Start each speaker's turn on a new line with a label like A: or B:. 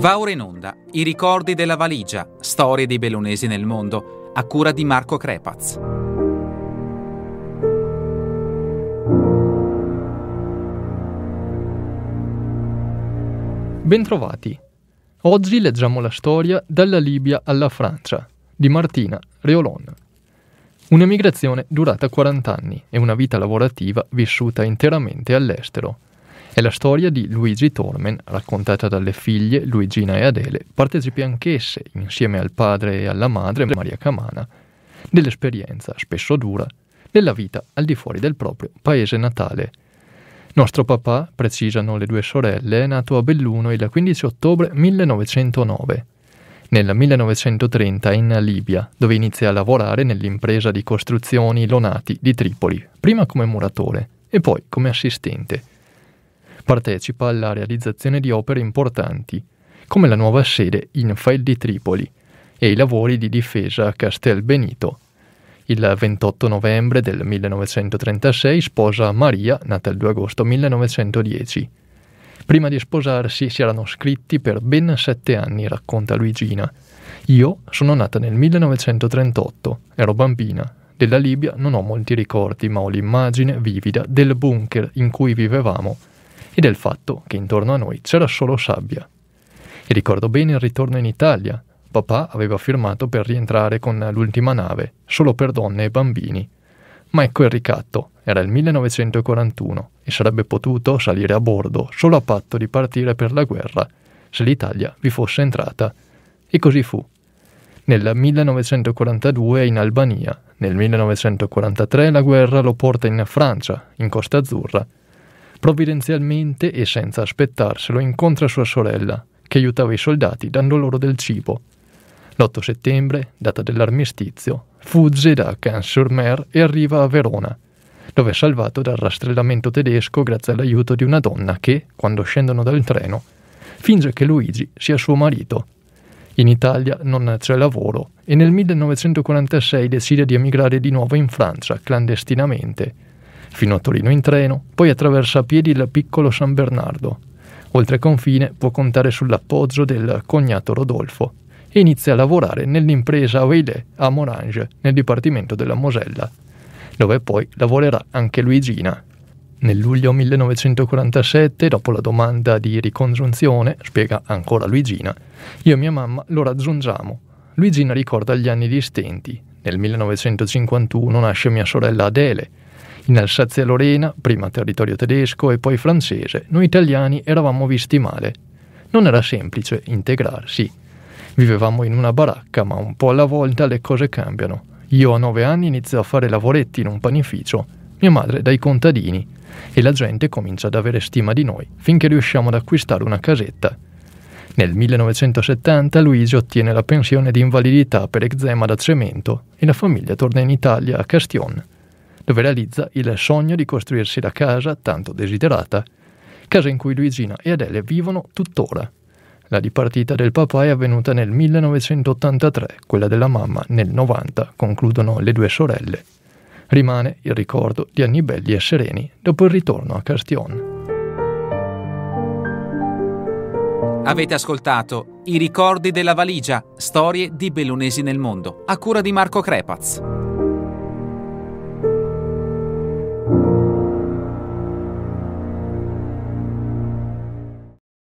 A: Va ora in onda I ricordi della valigia, storie dei bellunesi nel mondo, a cura di Marco Crepaz.
B: Bentrovati. Oggi leggiamo la storia Dalla Libia alla Francia di Martina Reolon. Un'emigrazione durata 40 anni e una vita lavorativa vissuta interamente all'estero è la storia di Luigi Tormen, raccontata dalle figlie Luigina e Adele, partecipi anch'esse, insieme al padre e alla madre Maria Camana, dell'esperienza, spesso dura, della vita al di fuori del proprio paese natale. Nostro papà, precisano le due sorelle, è nato a Belluno il 15 ottobre 1909. Nel 1930 in Libia, dove inizia a lavorare nell'impresa di costruzioni Lonati di Tripoli, prima come muratore e poi come assistente. Partecipa alla realizzazione di opere importanti, come la nuova sede in Fail di Tripoli e i lavori di difesa a Castel Benito. Il 28 novembre del 1936 sposa Maria, nata il 2 agosto 1910. Prima di sposarsi si erano scritti per ben sette anni, racconta Luigina. Io sono nata nel 1938, ero bambina. Della Libia non ho molti ricordi, ma ho l'immagine vivida del bunker in cui vivevamo e del fatto che intorno a noi c'era solo sabbia. E ricordo bene il ritorno in Italia. Papà aveva firmato per rientrare con l'ultima nave, solo per donne e bambini. Ma ecco il ricatto, era il 1941 e sarebbe potuto salire a bordo solo a patto di partire per la guerra, se l'Italia vi fosse entrata. E così fu. Nel 1942 in Albania, nel 1943 la guerra lo porta in Francia, in Costa Azzurra, Provvidenzialmente e senza aspettarselo incontra sua sorella, che aiutava i soldati dando loro del cibo. L'8 settembre, data dell'armistizio, fugge da Cannes-sur-Mer e arriva a Verona, dove è salvato dal rastrellamento tedesco grazie all'aiuto di una donna che, quando scendono dal treno, finge che Luigi sia suo marito. In Italia non c'è lavoro e nel 1946 decide di emigrare di nuovo in Francia clandestinamente fino a Torino in treno, poi attraversa a piedi il piccolo San Bernardo. Oltre confine può contare sull'appoggio del cognato Rodolfo e inizia a lavorare nell'impresa Weile a Morange, nel dipartimento della Mosella, dove poi lavorerà anche Luigina. Nel luglio 1947, dopo la domanda di ricongiunzione, spiega ancora Luigina, io e mia mamma lo raggiungiamo. Luigina ricorda gli anni di stenti. Nel 1951 nasce mia sorella Adele, in Alsazia Lorena, prima territorio tedesco e poi francese, noi italiani eravamo visti male. Non era semplice integrarsi. Vivevamo in una baracca, ma un po' alla volta le cose cambiano. Io a nove anni inizio a fare lavoretti in un panificio, mia madre dai contadini, e la gente comincia ad avere stima di noi finché riusciamo ad acquistare una casetta. Nel 1970 Luigi ottiene la pensione di invalidità per eczema da cemento e la famiglia torna in Italia a Castion dove realizza il sogno di costruirsi la casa tanto desiderata, casa in cui Luigina e Adele vivono tuttora. La dipartita del papà è avvenuta nel 1983, quella della mamma nel 90, concludono le due sorelle. Rimane il ricordo di anni belli e sereni dopo il ritorno a Castione.
A: Avete ascoltato I ricordi della valigia, storie di bellunesi nel mondo, a cura di Marco Crepaz.